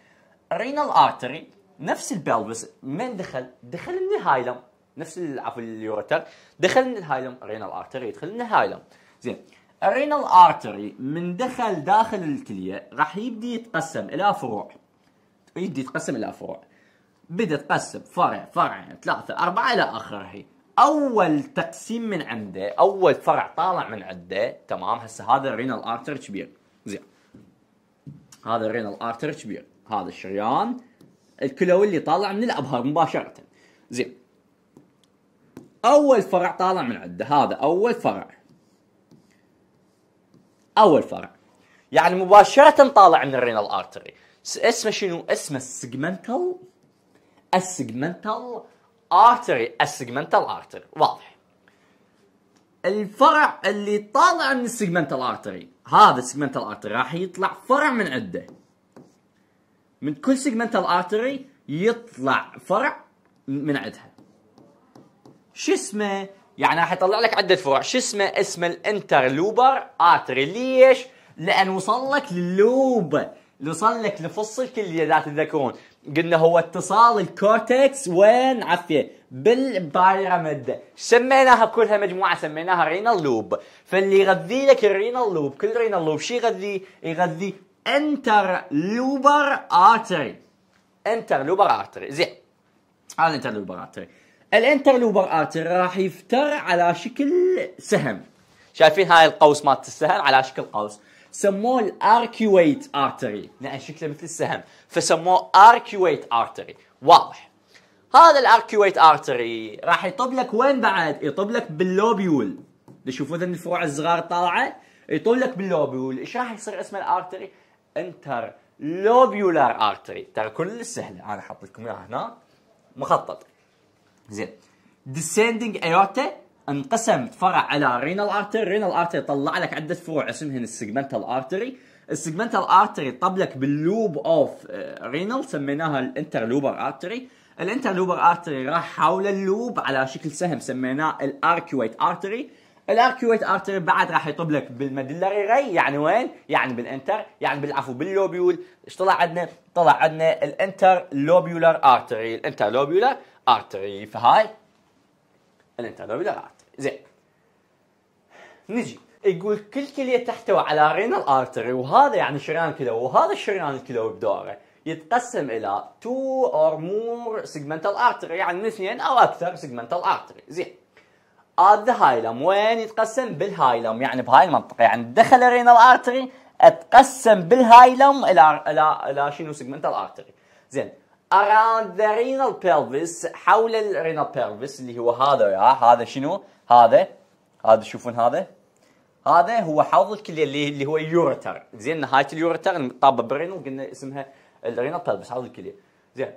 رينال ارتري نفس البلفس من دخل دخل من الهايلم نفس عفوا اليورتر دخل من الهايلم رينال ارتري يدخل من الهايلم زين الرينال ارتري من دخل داخل الكليه راح يبدي يتقسم الى فروع يبدي يتقسم الى فروع بدا تقسم فرع فرعين ثلاثه اربعه الى اخره اول تقسيم من عنده اول فرع طالع من عنده تمام هسه هذا الرينال ارتري كبير زين هذا الرينال ارتر كبير هذا الشريان الكلوي اللي طالع من الابهر مباشره زين اول فرع طالع من عنده هذا اول فرع اول فرع يعني مباشره طالع من الرينال ارتري اسمه شنو اسمه السيجمنتال السيجمنتال ارتري السيجمنتال ارتري واضح الفرع اللي طالع من السيجمنتال ارتري هذا السيجمنتال ارتري راح يطلع فرع من عده من كل سيجمنتال ارتري يطلع فرع من عندها شو اسمه يعني راح يطلع لك عده فروع شو اسمه اسمه الانترلوبر ارتري ليش لان وصل لك للوب وصل لك لفص الكليه اذا تتذكرون قلنا هو اتصال الكورتكس وين عفيه بالبايراميد سميناها كلها مجموعه سميناها رينال لوب فاللي يغذي لك الرينال لوب كل رينال لوب شي يغذي يغذي انتر لوبر ارتري انتر لوبر ارتري زين هذا انتر لوبر ارتري الانتر لوبر ارتري راح يفتر على شكل سهم شايفين هاي القوس مالت السهم على شكل قوس سموه الاركيويت ارتري لان نعم، شكله مثل السهم فسموه اركيويت ارتري واضح هذا الاركيويت ارتري راح يطب لك وين بعد يطب لك باللوبيول تشوفون الفروع الصغار طالعه يطب لك باللوبيول ايش راح يصير اسمه الارتري انتر لوبيولار ارتري ترى كل سهله انا حاط لكم اياها هنا مخطط زين descending aorta انقسم فرع على رينال ارتري رينال ارتري طلع لك عده فروع اسمهن السيجمنتال ارتري السيجمنتال ارتري طب لك باللوب اوف آه، رينال سميناها الانترلوبر ارتري الانترلوبر ارتري راح حول اللوب على شكل سهم سميناه الاركويت ارتري الاركويت ارتري بعد راح يطب لك بالمدلري ري يعني وين؟ يعني بالانتر يعني بالعفو باللوبيول ايش طلع عندنا؟ طلع عندنا الانتر لوبيولار ارتري الانتر لوبيولار ارتري فهاي الانتر لوبيولار ارتري زين نجي يقول كل كلية تحتوي على رينال ارتري وهذا يعني شريان كلوي وهذا الشريان الكلوي بدوره يتقسم الى تو اور مور سيجمنتال ارتري يعني اثنين او اكثر سيجمنتال ارتري زين اد ذا هايلم وين يتقسم بالهايلم يعني بهاي المنطقه يعني دخل رينال ارتري اتقسم بالهايلم الى الى الى شنو سيجمنتال ارتري زين اراوند ذا رينال بيلفيس حول الرينال بيلفيس اللي هو هذا يا هذا شنو هذا هذا تشوفون هذا هذا هو حوض الكليه اللي, اللي هو اليورتر زين نهايه اليورتر طاب برينال قلنا اسمها الرينال بلبس حوض الكليه زين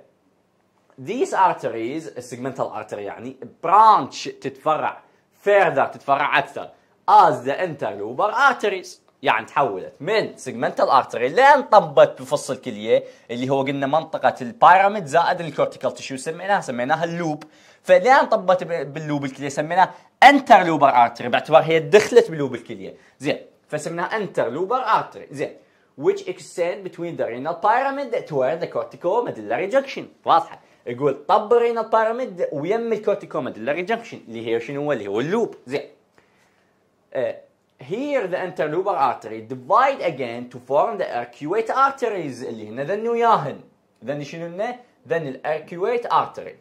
these arteries السيجمنتال artery يعني برانش تتفرع further تتفرع اكثر as the انترلوبر arteries يعني تحولت من سيجمنتال ارتري لين طبت بفص الكليه اللي هو قلنا منطقه البيراميد زائد الكورتيكال تشو سميناها سميناها اللوب فلين طبت باللوب الكليه سميناه انتر لوبر ارتري باعتبار هي دخلت بلوب الكليه زين فسمناها انتر لوبر ارتري زين which extend between the renal pyramid toward the corticomedullary junction واضحه يقول طب الرينال بيراميد ويم الكورتيكوميدلاري جنكشن اللي هي شنو هو اللي هو اللوب زين آه. Here the interlubar artery divide again to form the arcuate arteries اللي هنا ذن وياهن ذن شنو هنا؟ ذن الاركيويت artery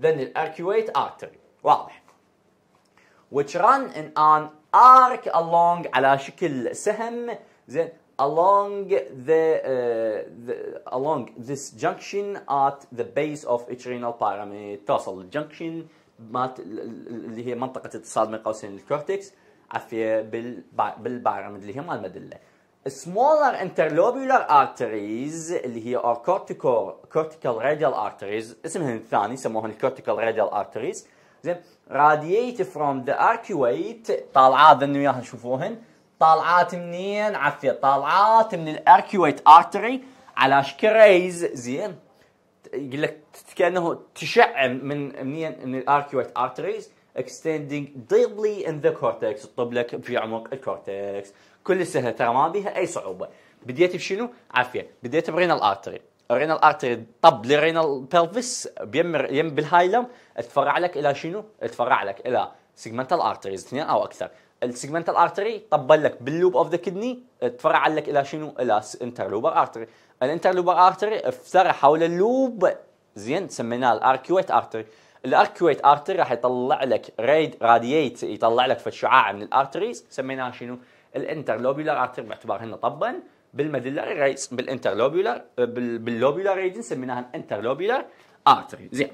ذن الاركيويت artery واضح which run in an arc along على شكل سهم زين along the, uh, the along this junction at the base of each renal pyramid توصل الجنكشن مات اللي هي منطقه اتصال بين قوسين الكورتكس عفيه بالبايراميد اللي هي مال المدله smaller interlobular arteries اللي هي or cortical cortical radial arteries اسمهم الثاني سموها cortical radial arteries زين راديت فروم ذا اركويت طالعات ذن وياها شوفوهن طالعات منين عفيه طالعات من الاركويت ارتري على شكريز زين يقول لك كانه تشع من منين من الاركويت ارتريز extending deeply in the cortex تطب لك في عمق الكورتكس كل سهله ترى ما بيها اي صعوبه بديت بشنو عافيه بديت برينال ارتري الرينال ارتري طب للرينال بيلفيس بيمر يم بالهايلم اتفرع لك الى شنو؟ اتفرع لك الى سيجمنتال ارتريز اثنين او اكثر السيجمنتال ارتري طب لك باللوب اوف ذا كدني اتفرع لك الى شنو؟ الى انترلوبر ارتري الانترلوبر ارتري افترع حول اللوب زين سميناه الاركويت ارتري الاركويت ارتري راح يطلع لك ريد راديات يطلع لك فد شعاع من الارتريز سميناه شنو؟ الانترلوبيولار ارتري باعتبار انه طبا بالمدلر بالانترلوبيولار باللوبيولار ريجن سميناها انترلوبيولار ارتري زين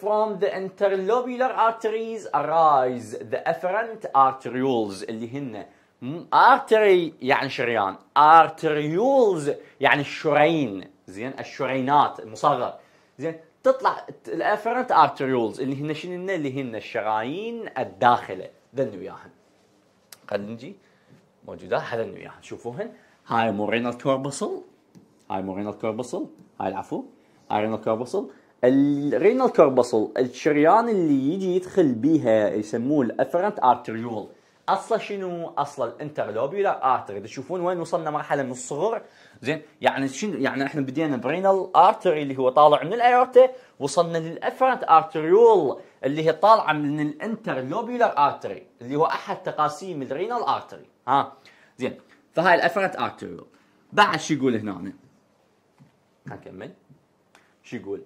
From the interlobular arteries arise the afferent arterioles اللي هن artery يعني شريان arterioles يعني الشرايين زين الشرينات المصغر زين تطلع الافرنت ارتريولز اللي هن شنو اللي هن الشرايين الداخله ذن وياهن خلينا نجي موجودات هذا وياها شوفوهن هاي مو رينال كوربسل هاي مو رينال كوربسل هاي العفو هاي رينال كوربسل الرينال كوربسل الشريان اللي يجي يدخل بيها يسموه الافرنت ارتريول اصلا شنو اصلا الانترلوبيولار ارتري تشوفون وين وصلنا مرحله من الصغر زين يعني شنو يعني احنا بدينا برينال ارتري اللي هو طالع من الايورتا وصلنا للافرنت ارتريول اللي هي طالعه من الانترلوبيولار ارتري اللي هو احد تقاسيم الرينال ارتري ها زين فهاي الافرنت ارتيريول بعد شو يقول هنا اكمل شو يقول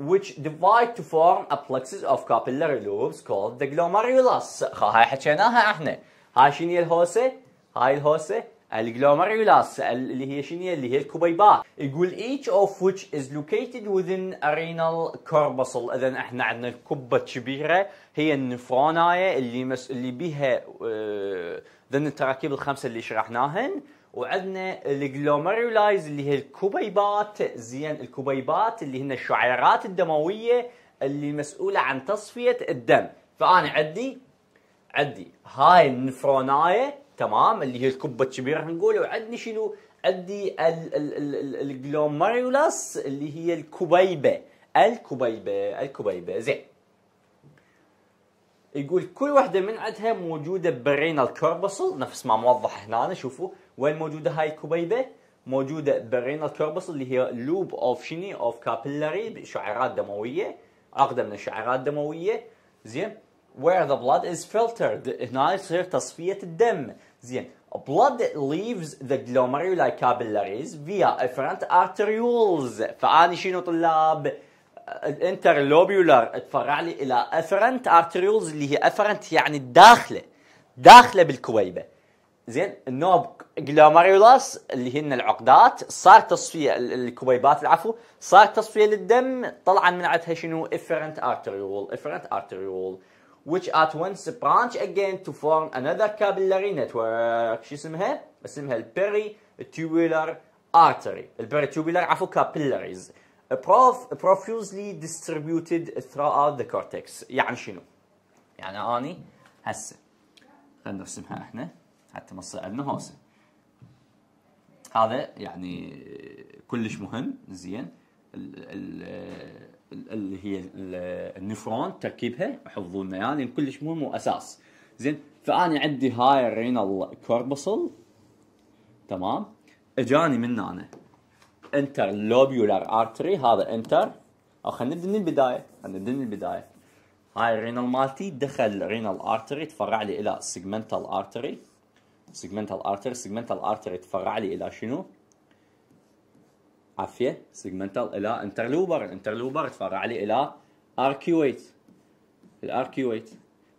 which divide to form a plexus of capillary lobes called the glomerulus هاي حكيناها احنا هاي شنو هي الهوسه هاي الهوسه الجلوميريولاس اللي هي شنو اللي هي الكبيبات يقول each of which is located within a renal corpuscle اذا احنا عندنا الكبه الكبيره هي النفرونايه اللي مس... اللي بها اه... التراكيب الخمسه اللي شرحناهن وعندنا الجلوميريولايز اللي هي الكبيبات زين الكبيبات اللي هن الشعيرات الدمويه اللي مسؤوله عن تصفيه الدم فانا عندي عندي هاي النفرونايه تمام اللي هي الكبه الكبيره نقول وعندني شنو عندي الجلوميرولس اللي هي الكبيبه الكبيبه الكبيبه زين يقول كل واحدة من عندها موجودة برينال كوربسل نفس ما موضح هنا شوفوا وين موجودة هاي الكبيبة موجودة برينال كوربسل اللي هي لوب اوف شني اوف كابيلاري شعيرات دموية عقدة من الشعيرات الدموية زين where the blood is filtered هنا يصير تصفية الدم زين blood leaves the glomeruli capillaries via afferent arterioles فاني شنو طلاب الانترلوبيولار تفرع لي الى افرنت arterioles اللي هي افرنت يعني الداخله داخله بالكويبه زين النوب جلوميرولاس اللي هن العقدات صار تصفيه الكويبات العفو صار تصفيه للدم طلعا من عندها شنو افرنت arteriole افرنت arteriole which at once branch again to form another capillary network شو اسمها؟ اسمها البيري artery البيري عفوا capillaries profusely distributed throughout the cortex يعني شنو؟ يعني اني هسه خلينا نرسمها احنا حتى ما تصير عندنا هوسه هذا يعني كلش مهم زين اللي هي النفرون تركيبها وحفظ لنا يعني كلش مهم واساس زين فاني عندي هاي الرينال كوربسل تمام اجاني من هنا انتر لوبيولار ارتري هذا انتر او خلينا نبدا من البدايه خلينا نبدا من البدايه هاي الرينال مالتي دخل رينال ارتري تفرع لي الى سيجمنتال ارتري سيجمنتال ارتري سيجمنتال ارتري تفرع لي الى شنو؟ عافيه سيجمنتال الى انترلوبر الانترلوبر تفرع لي الى اركيويت الاركيويت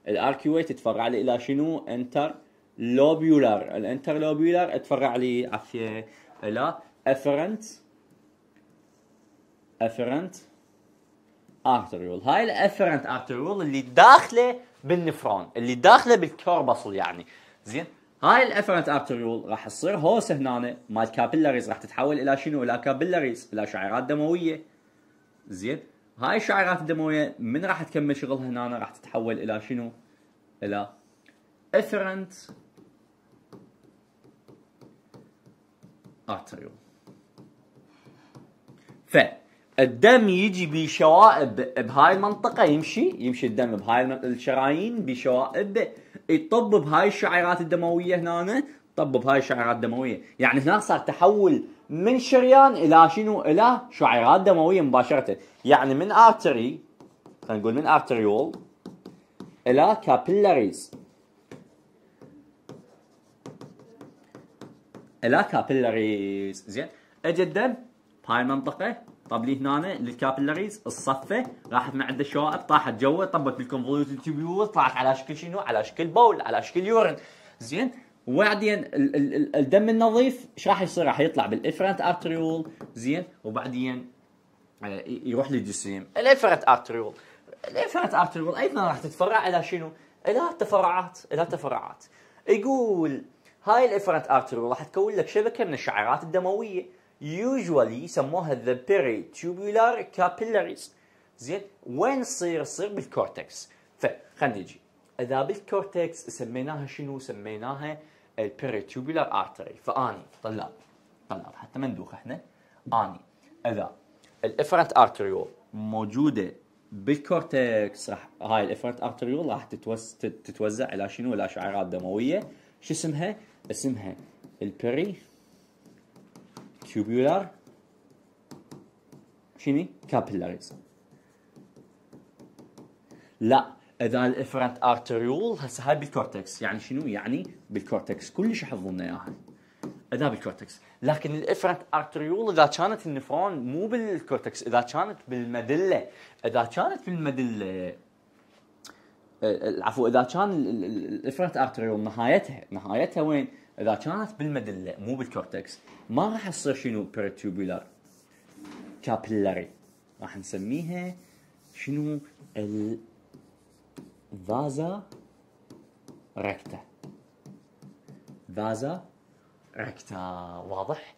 الاركيويت تفرع لي الى شنو انتر لوبيولار الانتر لوبيولار تفرع لي عافيه الى افرنت افرنت ارتريول هاي الافرنت ارتريول اللي داخله بالنفرون اللي داخله بالكوربصل يعني زين هاي الافرنت ارتريول راح تصير هوس هنا مال كابيلاريز راح تتحول الى شنو؟ الى كابيلاريز الى شعيرات دمويه زين هاي الشعيرات الدمويه من راح تكمل شغلها هنا راح تتحول الى شنو؟ الى افرنت ارتريول الدم يجي بشوائب بهاي المنطقه يمشي يمشي الدم بهاي الشرايين بشوائب يطبب بهاي الشعيرات الدمويه هنا طب بهاي الشعيرات الدمويه يعني هنا صار تحول من شريان الى شنو الى شعيرات دمويه مباشره يعني من ارتري خلينا نقول من ارتريول الى كابيلاريز الى كابيلاريز زين اجى الدم بهاي المنطقه طيب، لي هنا الكابلريز الصفه راحت من عند الشوائب طاحت جوا طبت بالكونفوليوتد تيبيول طلعت على شكل شنو؟ على شكل بول على شكل يورن زين وبعدين الدم النظيف ايش راح يصير؟ راح يطلع بالافرنت ارتريول زين وبعدين آه، يروح للجسيم الافرنت ارتريول الافرنت ارتريول ايضا راح تتفرع الى شنو؟ الى تفرعات الى تفرعات يقول هاي الافرنت ارتريول راح تكون لك شبكه من الشعيرات الدمويه usually يسموها the peritubular capillaries زين وين تصير تصير بالكورتكس فخلينا نجي اذا بالكورتكس سميناها شنو سميناها البيريتوبولار ارتري فاني طلاب طلاب حتى ما ندوخ احنا اني اذا الافرنت ارتريول موجوده بالكورتكس راح هاي الافرنت ارتريول راح تتوز... تتوزع الى شنو الى شعيرات دمويه شو اسمها اسمها البيري tubular شني capillaries لا اذا الافرنت ارتريول هسه هاي بالكورتكس يعني شنو يعني بالكورتكس كلش لنا اياها اذا بالكورتكس لكن الافرنت ارتريول اذا كانت النفرون مو بالكورتكس اذا كانت بالمدله اذا كانت بالمدله العفو اذا كان الافرنت ارتريول نهايتها نهايتها وين؟ اذا كانت بالمدله مو بالكورتكس ما راح تصير شنو بيرتوبولار كابيلاري راح نسميها شنو الفازا ركتا فازا ركتا واضح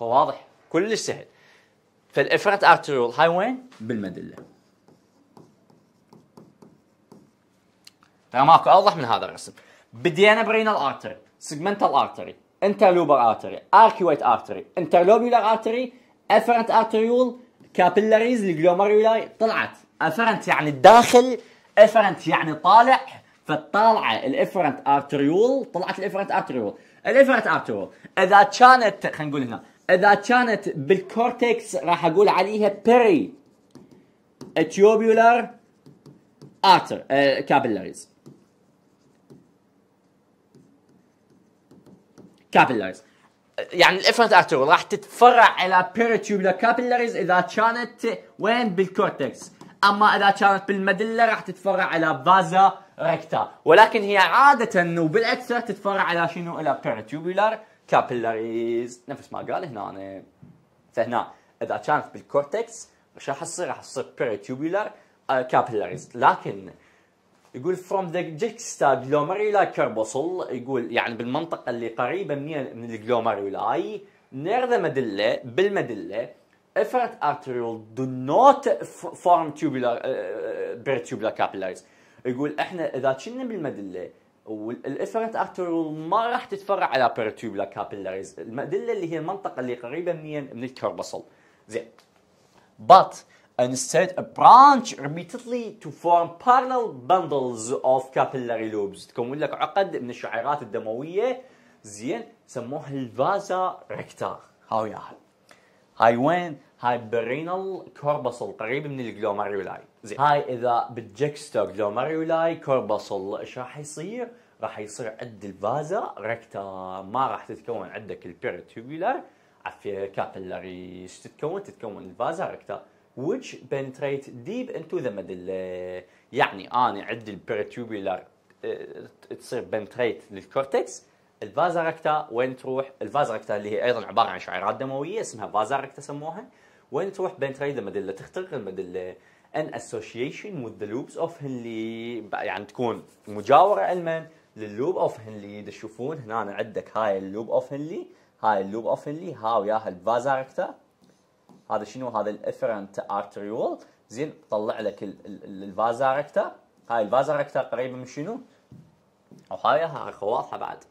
واضح كلش سهل فالافرت ارتيرول هاي وين بالمدله ترى ماكو اوضح من هذا الرسم بدينا برينال ارتري سيجمنتال ارتري انترلوبر ارتري arcuate ارتري interlobular ارتري افرنت ارتريول كابيلاريز الجلوميرولار طلعت افرنت يعني الداخل افرنت يعني طالع فالطالعه الافرنت ارتريول طلعت الافرنت ارتريول الافرنت ارتريول اذا كانت خلينا نقول هنا اذا كانت بالكورتكس راح اقول عليها بيري تيوبولار ارتر كابيلاريز كابيلارز يعني الافرنت ارتيول راح تتفرع على بيريتيوبلر كابيلاريز اذا كانت وين بالكورتكس اما اذا كانت بالمدله راح تتفرع على فازا ريكتا ولكن هي عاده وبالاكثر تتفرع على شنو الى بيريتيوبلر كابيلاريز نفس ما قال هنا أنا. فهنا اذا كانت بالكورتكس مش راح تصير راح تصير بيريتيوبلر كابيلاريز آه، لكن يقول from the juxta glomerular كربوسل يقول يعني بالمنطقة اللي قريبة من من الجلوميرولاي near the medulla بالمدلة افرت arteriole do not form tubular uh, آه، pertubular آه، capillaries يقول احنا اذا كنا بالمدلة والافرت ارترول ما راح تتفرع على بيرتوبلا كابيلاريز المدله اللي هي المنطقه اللي قريبه من من الكربصل زين بات and instead a branch repeatedly to form parallel bundles of capillary lobes تكون لك عقد من الشعيرات الدمويه زين سموها الفازا ريكتا هاو ياها هاي وين هاي برينال كوربصل قريب من الجلوماريولاي زين هاي اذا بالجكستا جلوماريولاي كوربصل ايش راح يصير؟ راح يصير عند الفازا ريكتا ما راح تتكون عندك البيرتوبيولار عفيه كابلاري تتكون تتكون الفازا ريكتا which penetrate deep into the middle uh, يعني انا عندي البريتوبيولار آه، تصير بنتريت للكورتكس الفازا ركتا وين تروح الفازا ركتا اللي هي ايضا عباره عن شعيرات دمويه اسمها فازا ركتا سموها وين تروح بنتريت المدله تخترق المدله ان اسوشيشن وذ ذا لوبس اوف هنلي يعني تكون مجاوره علما لللوب اوف هنلي تشوفون هنا عندك هاي اللوب اوف هنلي هاي اللوب اوف هنلي ها وياها الفازا ركتا هذا شنو هذا الافرنت ارتريول زين طلع لك الفازا ريكتر هاي الفازا ريكتر قريبه من شنو او هاي هاي واضحه بعد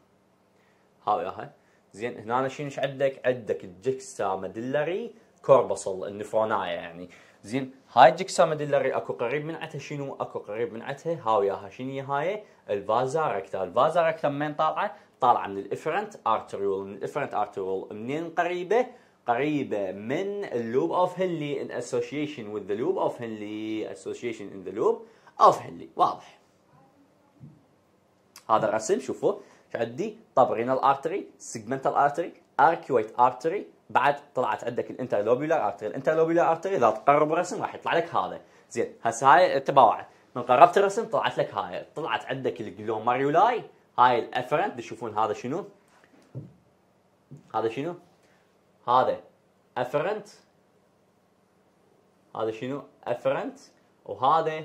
هاي هاي زين هنا شنو ايش عندك عندك الجكسا مدلري كوربصل النفرونايا يعني زين هاي الجكسا مدلري اكو قريب من عتها شنو اكو قريب من عتها هاوياها شنو هاي الفازا ركتا الفازا ركتا من طالعه طالعه من الافرنت ارتريول من الافرنت ارتريول منين قريبه قريبة من اللوب اوف هنلي in association with the loop of هنلي association in the loop of هنلي واضح هذا الرسم شوفوا شو عندي طبرينال ارتري سيجمنتال ارتري اركيويت ارتري بعد طلعت عندك الانترلوبيولار ارتري الانترلوبيولار ارتري اذا تقرب الرسم راح يطلع لك هذا زين هسه هاي تباوعت من قربت الرسم طلعت لك هاي طلعت عندك الجلوماريولاي هاي الافرنت تشوفون هذا شنو هذا شنو هذا افرنت هذا شنو افرنت وهذا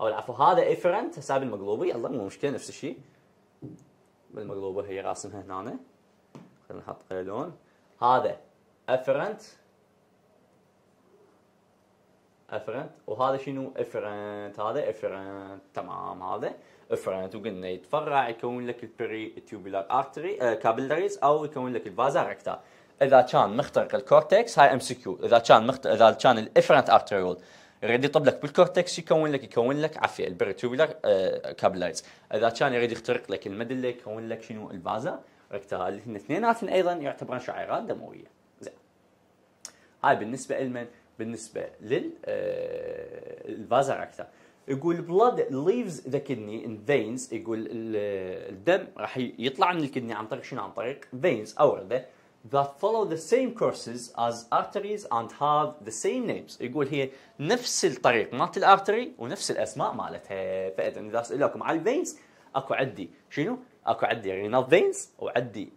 او العفو هذا افرنت حساب المقلوبه يلا مو مشكله نفس الشيء بالمقلوبه هي راسمها هنا خلينا نحط لون هذا افرنت افرنت وهذا شنو افرنت هذا افرنت تمام هذا افرنت وقلنا يتفرع يكون لك البري تيوبولار ارتري آه، كابلريز او يكون لك الفازا ريكتا اذا كان مخترق الكورتكس هاي ام سي كيو اذا كان مخت... اذا كان الافرنت ارتريول يريد يطب لك بالكورتكس يكون لك يكون لك عافيه البريتوبولر كابلايز آه، اذا كان يريد يخترق لك المدله يكون لك شنو البازا ركتال هن اثنيناتهم ايضا يعتبرون شعيرات دمويه زين هاي بالنسبه لمن بالنسبه لل آه الفازا ركتا يقول blood leaves the kidney in veins يقول الدم راح يطلع من الكدني عن طريق شنو عن طريق veins او that follow the same courses as arteries and have the same names يقول هي نفس الطريق مالت الارتري ونفس الاسماء مالتها فاذا اذا اسالكم على الفينز اكو عندي شنو؟ اكو عندي رينال فينز وعندي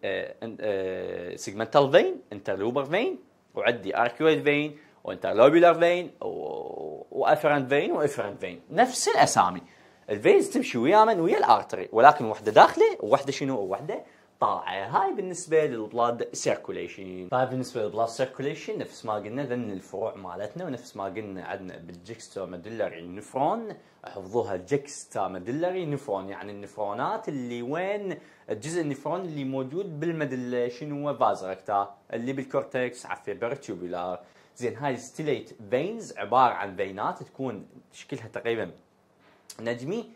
سيجمنتال فين انترلوبر فين وعندي اركيويد فين وانترلوبيلر فين وافرنت فين وافرنت فين نفس الاسامي الفينز تمشي ويا من ويا الارتري ولكن وحده داخله وحده شنو وواحده طاعه هاي بالنسبه للبلاد سيركوليشن طيب بالنسبه للبلاد سيركوليشن نفس ما قلنا ذن الفروع مالتنا ونفس ما قلنا عندنا بالجكستا مدلري نفرون حفظوها جكستا مدلري نفرون يعني النفرونات اللي وين الجزء النفرون اللي موجود بالمدله شنو هو فازركتا اللي بالكورتكس عفي برتيوبولار زين هاي ستيليت فينز عباره عن فينات تكون شكلها تقريبا نجمي